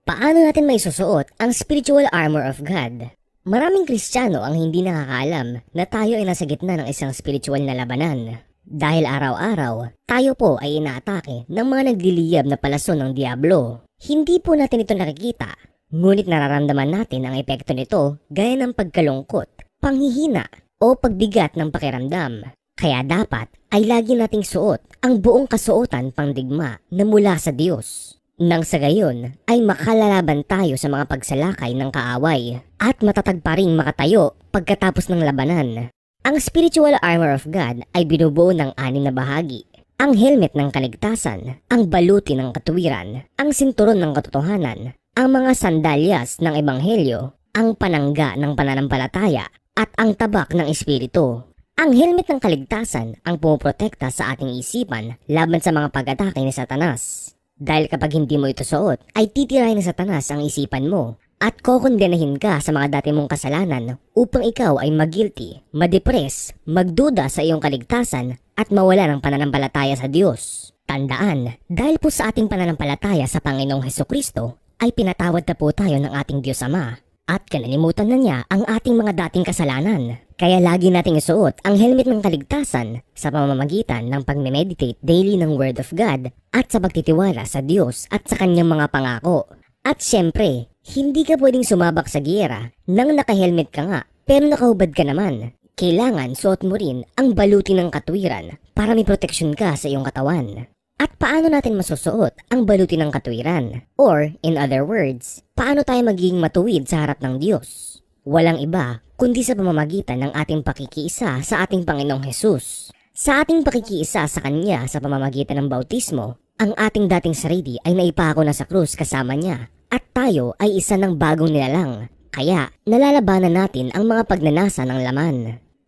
Paano natin may susuot ang spiritual armor of God? Maraming Kristiyano ang hindi nakakaalam na tayo ay nasa gitna ng isang spiritual na labanan. Dahil araw-araw, tayo po ay inaatake ng mga nagliliyab na palaso ng Diablo. Hindi po natin ito nakikita, ngunit nararamdaman natin ang epekto nito gaya ng pagkalungkot, panghihina, o pagbigat ng pakiramdam. Kaya dapat ay lagi nating suot ang buong kasuotan pangdigma na mula sa Diyos. Nang sa gayon ay makalalaban tayo sa mga pagsalakay ng kaaway at matatag pa rin makatayo pagkatapos ng labanan. Ang spiritual armor of God ay binubuo ng anim na bahagi. Ang helmet ng kaligtasan, ang baluti ng katuwiran, ang sinturon ng katotohanan, ang mga sandalyas ng ebanghelyo, ang panangga ng pananampalataya, at ang tabak ng espiritu. Ang helmet ng kaligtasan ang pumuprotekta sa ating isipan laban sa mga pag-atake ni Satanas. Dahil kapag hindi mo ito suot, ay titirahin ng satanas ang isipan mo at kokondenahin ka sa mga dati mong kasalanan upang ikaw ay magilty, madepress, magduda sa iyong kaligtasan at mawala ng pananampalataya sa Diyos. Tandaan, dahil po sa ating pananampalataya sa Panginoong Heso Kristo, ay pinatawad na po tayo ng ating Diyos Ama at kanalimutan na niya ang ating mga dating kasalanan. Kaya lagi nating isuot ang helmet ng kaligtasan sa pamamagitan ng pagme-meditate daily ng Word of God at sa pagtitiwala sa Diyos at sa kanyang mga pangako. At syempre, hindi ka pwedeng sumabak sa giyera nang naka-helmet ka nga pero nakahubad ka naman. Kailangan suot mo rin ang baluti ng katwiran para may proteksyon ka sa iyong katawan. At paano natin masusuot ang baluti ng katwiran? Or, in other words, paano tayo magiging matuwid sa harap ng Diyos? Walang iba kundi sa pamamagitan ng ating pakikiisa sa ating Panginoong Hesus. Sa ating pakikiisa sa Kanya sa pamamagitan ng bautismo, ang ating dating sarili ay naipako na sa krus kasama niya at tayo ay isa ng bagong nilalang. Kaya nalalabanan natin ang mga pagnanasa ng laman.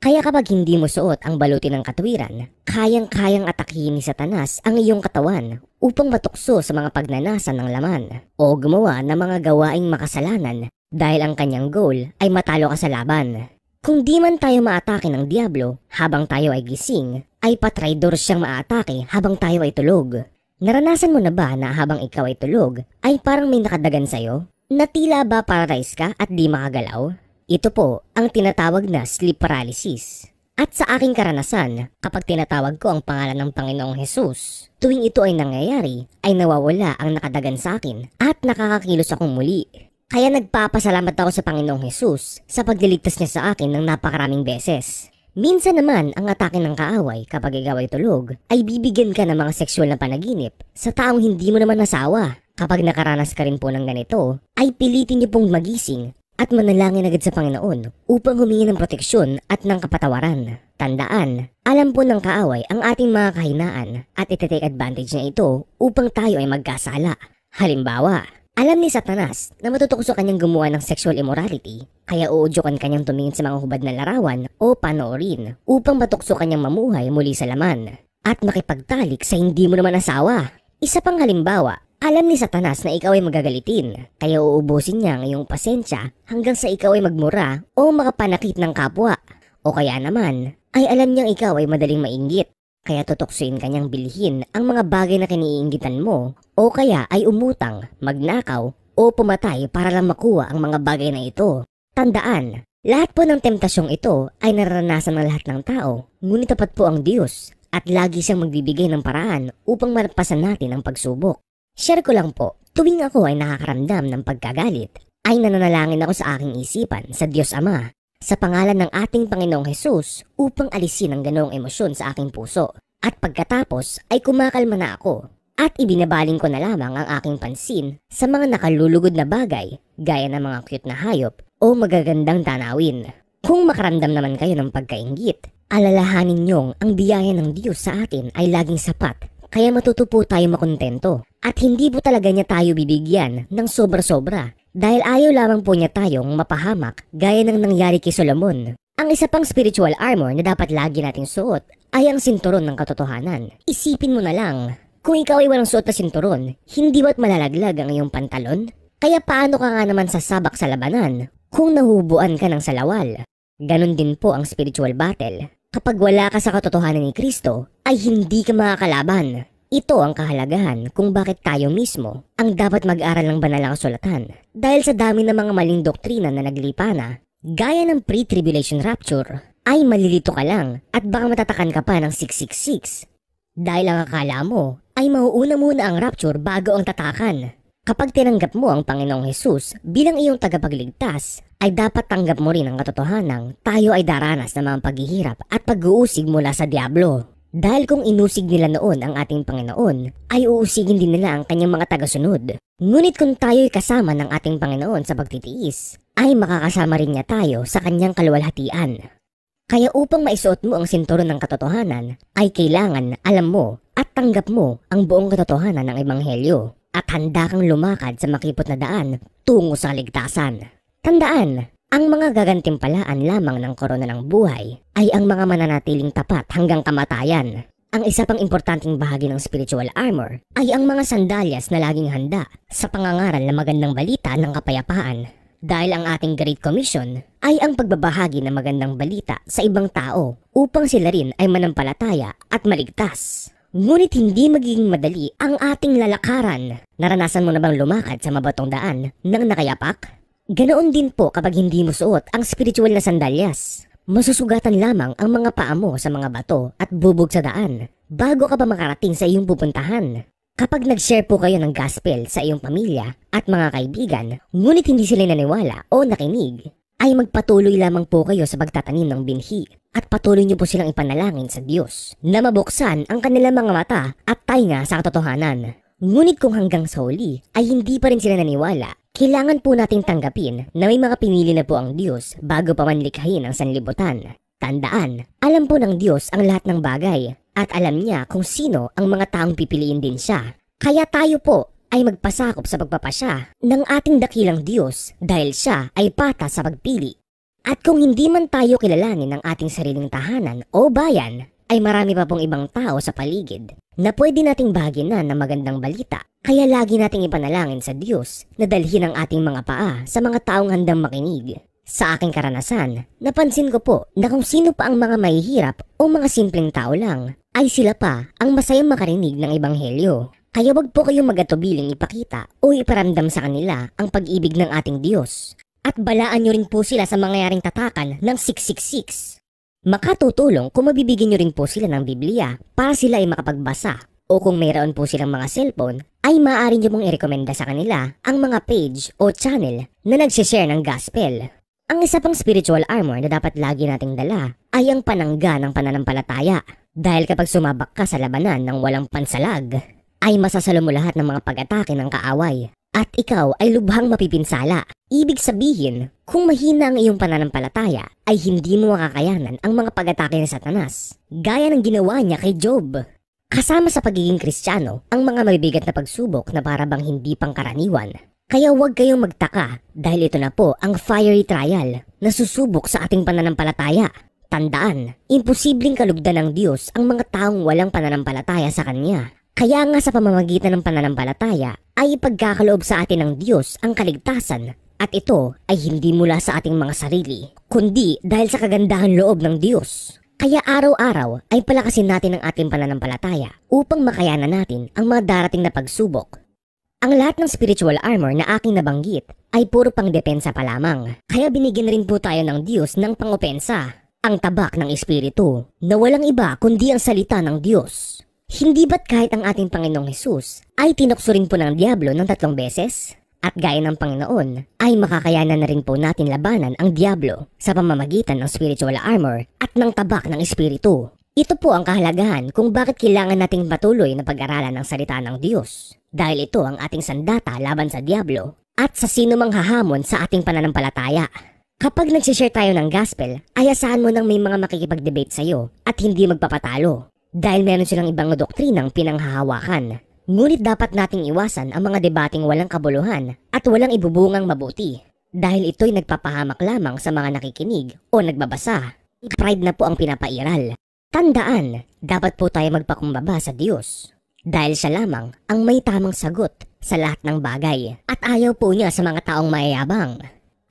Kaya kapag hindi mo suot ang baluti ng katwiran, kayang-kayang atakihin ni Satanas ang iyong katawan upang matukso sa mga pagnanasa ng laman o gumawa ng mga gawaing makasalanan dahil ang kanyang goal ay matalo ka sa laban. Kung di man tayo maatake ng Diablo habang tayo ay gising, ay patraidor siyang maatake habang tayo ay tulog. Naranasan mo na ba na habang ikaw ay tulog, ay parang may nakadagan sa'yo? Natila ba paralyze ka at di makagalaw? Ito po ang tinatawag na sleep paralysis. At sa aking karanasan, kapag tinatawag ko ang pangalan ng Panginoong Hesus, tuwing ito ay nangyayari, ay nawawala ang nakadagan sa akin at nakakakilos akong muli. Kaya nagpapasalamat ako sa Panginoong Hesus sa pagliligtas niya sa akin ng napakaraming beses. Minsan naman, ang atake ng kaaway kapag ikaw ay tulog ay bibigyan ka ng mga sexual na panaginip sa taong hindi mo naman nasawa. Kapag nakaranas ka rin po ng ganito, ay pilitin niyo pong magising at manalangin agad sa Panginoon upang humingi ng proteksyon at ng kapatawaran. Tandaan, alam po ng kaaway ang ating mga kahinaan at itetake advantage niya ito upang tayo ay magkasala. Halimbawa, alam ni Satanas na matutukso kanyang gumawa ng sexual immorality, kaya uudyokan kanyang tumingin sa mga hubad na larawan o panoorin upang matukso kanyang mamuhay muli sa laman at makipagtalik sa hindi mo naman asawa. Isa pang halimbawa, alam ni Satanas na ikaw ay magagalitin, kaya uubusin niya ang iyong pasensya hanggang sa ikaw ay magmura o makapanakit ng kapwa. O kaya naman, ay alam niyang ikaw ay madaling mainggit, kaya tutuksuin kanyang bilhin ang mga bagay na kiniinggitan mo o kaya ay umutang, magnakaw o pumatay para lang makuha ang mga bagay na ito. Tandaan, lahat po ng temptasyong ito ay naranasan ng lahat ng tao, ngunit tapat po ang Diyos at lagi siyang magbibigay ng paraan upang malampasan natin ang pagsubok. Share ko lang po, tuwing ako ay nakakaramdam ng pagkagalit, ay nananalangin ako sa aking isipan sa Diyos Ama sa pangalan ng ating Panginoong Hesus upang alisin ang ganoong emosyon sa aking puso. At pagkatapos ay kumakalma na ako at ibinabaling ko na lamang ang aking pansin sa mga nakalulugod na bagay gaya ng mga cute na hayop o magagandang tanawin. Kung makaramdam naman kayo ng pagkaingit, alalahanin niyong ang biyaya ng Diyos sa atin ay laging sapat kaya matutupo tayo makontento. At hindi po talaga niya tayo bibigyan ng sobra-sobra dahil ayaw lamang po niya tayong mapahamak gaya ng nangyari kay Solomon. Ang isa pang spiritual armor na dapat lagi nating suot ay ang sinturon ng katotohanan. Isipin mo na lang kung ikaw ay walang suot na sinturon, hindi ba't malalaglag ang iyong pantalon? Kaya paano ka nga naman sasabak sa labanan kung nahubuan ka ng salawal? Ganon din po ang spiritual battle. Kapag wala ka sa katotohanan ni Kristo, ay hindi ka makakalaban. Ito ang kahalagahan kung bakit tayo mismo ang dapat mag-aral ng banal na kasulatan dahil sa dami ng mga maling doktrina na naglipa na, gaya ng pre-tribulation rapture, ay malilito ka lang at baka matatakan ka pa ng 666. Dahil ang akala mo ay mauuna muna ang rapture bago ang tatakan. Kapag tinanggap mo ang Panginoong Hesus bilang iyong tagapagligtas, ay dapat tanggap mo rin ang katotohanang tayo ay daranas ng mga paghihirap at pag-uusig mula sa Diablo. Dahil kung inusig nila noon ang ating Panginoon, ay uusigin din nila ang kanyang mga tagasunod. Ngunit kung tayo'y kasama ng ating Panginoon sa pagtitiis, ay makakasama rin niya tayo sa kanyang kaluwalhatian. Kaya upang maisuot mo ang sinturon ng katotohanan, ay kailangan alam mo tanggap mo ang buong katotohanan ng Ebanghelyo at handa kang lumakad sa makipot na daan tungo sa kaligtasan. Tandaan, ang mga gagantimpalaan lamang ng korona ng buhay ay ang mga mananatiling tapat hanggang kamatayan. Ang isa pang importanteng bahagi ng spiritual armor ay ang mga sandalyas na laging handa sa pangangaral na magandang balita ng kapayapaan. Dahil ang ating Great Commission ay ang pagbabahagi ng magandang balita sa ibang tao upang sila rin ay manampalataya at maligtas. Ngunit hindi magiging madali ang ating lalakaran. Naranasan mo na bang lumakad sa mabatong daan nang nakayapak? Ganoon din po kapag hindi mo suot ang spiritual na sandalyas. Masusugatan lamang ang mga paa mo sa mga bato at bubog sa daan bago ka pa makarating sa iyong pupuntahan. Kapag nag-share po kayo ng gospel sa iyong pamilya at mga kaibigan, ngunit hindi sila naniwala o nakinig, ay magpatuloy lamang po kayo sa pagtatanim ng binhi at patuloy niyo po silang ipanalangin sa Diyos na mabuksan ang kanilang mga mata at tainga sa katotohanan. Ngunit kung hanggang sa huli ay hindi pa rin sila naniwala, kailangan po nating tanggapin na may mga pinili na po ang Diyos bago pa man likhain ang sanlibutan. Tandaan, alam po ng Diyos ang lahat ng bagay at alam niya kung sino ang mga taong pipiliin din siya. Kaya tayo po ay magpasakop sa pagpapasya ng ating dakilang Diyos dahil siya ay pata sa pagpili. At kung hindi man tayo kilalanin ng ating sariling tahanan o bayan, ay marami pa pong ibang tao sa paligid na pwede nating bahagin na ng magandang balita. Kaya lagi nating ipanalangin sa Diyos na dalhin ang ating mga paa sa mga taong handang makinig. Sa aking karanasan, napansin ko po na kung sino pa ang mga mahihirap o mga simpleng tao lang ay sila pa ang masayang makarinig ng ebanghelyo kaya wag po kayong magatubiling ipakita o iparamdam sa kanila ang pag-ibig ng ating Diyos. At balaan nyo rin po sila sa mangyayaring tatakan ng 666. Makatutulong kung mabibigyan nyo rin po sila ng Biblia para sila ay makapagbasa o kung mayroon po silang mga cellphone ay maaari nyo pong irekomenda sa kanila ang mga page o channel na nagsishare ng gospel. Ang isa pang spiritual armor na dapat lagi nating dala ay ang panangga ng pananampalataya dahil kapag sumabak ka sa labanan ng walang pansalag, ay masasalo mo lahat ng mga pag-atake ng kaaway at ikaw ay lubhang mapipinsala. Ibig sabihin, kung mahina ang iyong pananampalataya, ay hindi mo makakayanan ang mga pag-atake ng satanas, gaya ng ginawa niya kay Job. Kasama sa pagiging kristyano, ang mga mabibigat na pagsubok na parabang hindi pangkaraniwan. Kaya huwag kayong magtaka dahil ito na po ang fiery trial na susubok sa ating pananampalataya. Tandaan, imposibleng kalugdan ng Diyos ang mga taong walang pananampalataya sa Kanya kaya nga sa pamamagitan ng pananampalataya ay pagkakaloob sa atin ng Diyos ang kaligtasan at ito ay hindi mula sa ating mga sarili, kundi dahil sa kagandahan loob ng Diyos. Kaya araw-araw ay palakasin natin ang ating pananampalataya upang makayanan natin ang mga darating na pagsubok. Ang lahat ng spiritual armor na aking nabanggit ay puro pangdepensa pa lamang. Kaya binigyan rin po tayo ng Diyos ng pangopensa, ang tabak ng Espiritu, na walang iba kundi ang salita ng Diyos. Hindi ba't kahit ang ating Panginoong Hesus ay tinokso rin po ng Diablo ng tatlong beses? At gaya ng Panginoon, ay makakayanan na rin po natin labanan ang Diablo sa pamamagitan ng spiritual armor at ng tabak ng Espiritu. Ito po ang kahalagahan kung bakit kailangan nating patuloy na pag-aralan ng salita ng Diyos. Dahil ito ang ating sandata laban sa Diablo at sa sino mang hahamon sa ating pananampalataya. Kapag nagsishare tayo ng gospel, ay asahan mo nang may mga makikipag-debate sa'yo at hindi magpapatalo dahil meron silang ibang doktrinang pinanghahawakan. Ngunit dapat nating iwasan ang mga debating walang kabuluhan at walang ibubungang mabuti dahil ito'y nagpapahamak lamang sa mga nakikinig o nagbabasa. Pride na po ang pinapairal. Tandaan, dapat po tayo magpakumbaba sa Diyos dahil siya lamang ang may tamang sagot sa lahat ng bagay at ayaw po niya sa mga taong mayayabang.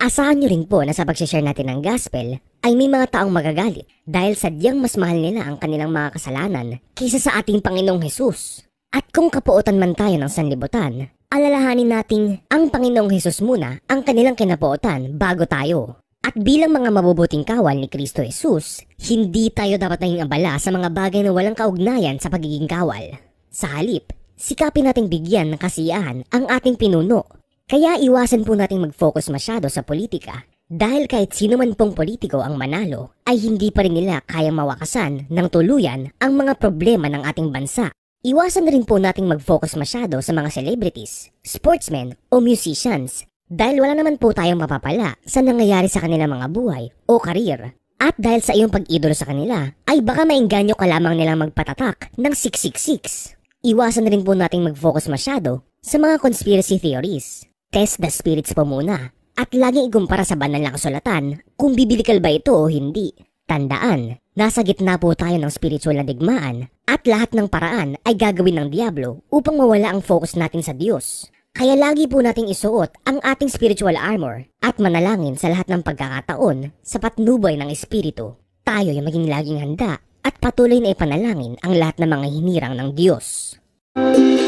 Asahan nyo rin po na sa pag-share natin ng gospel ay may mga taong magagalit dahil sadyang mas mahal nila ang kanilang mga kasalanan kaysa sa ating Panginoong Hesus. At kung kapuotan man tayo ng sanlibutan, alalahanin natin ang Panginoong Hesus muna ang kanilang kinapuotan bago tayo. At bilang mga mabubuting kawal ni Kristo Jesus, hindi tayo dapat naging abala sa mga bagay na walang kaugnayan sa pagiging kawal. Sa halip, sikapin nating bigyan ng kasiyahan ang ating pinuno kaya iwasan po nating mag-focus masyado sa politika dahil kahit sino man pong politiko ang manalo ay hindi pa rin nila kayang mawakasan ng tuluyan ang mga problema ng ating bansa. Iwasan na rin po nating mag-focus masyado sa mga celebrities, sportsmen o musicians dahil wala naman po tayong mapapala sa nangyayari sa kanilang mga buhay o karir. At dahil sa iyong pag-idolo sa kanila, ay baka mainganyo ka lamang nilang magpatatak ng 666. Iwasan na rin po nating mag-focus masyado sa mga conspiracy theories Test the spirits po muna at laging igumpara sa banal na kasulatan kung bibilikal ba ito o hindi. Tandaan, nasa gitna po tayo ng spiritual na digmaan at lahat ng paraan ay gagawin ng Diablo upang mawala ang focus natin sa Diyos. Kaya lagi po nating isuot ang ating spiritual armor at manalangin sa lahat ng pagkakataon sa patnubay ng Espiritu. Tayo ay maging laging handa at patuloy na ipanalangin ang lahat ng mga hinirang ng Diyos. Music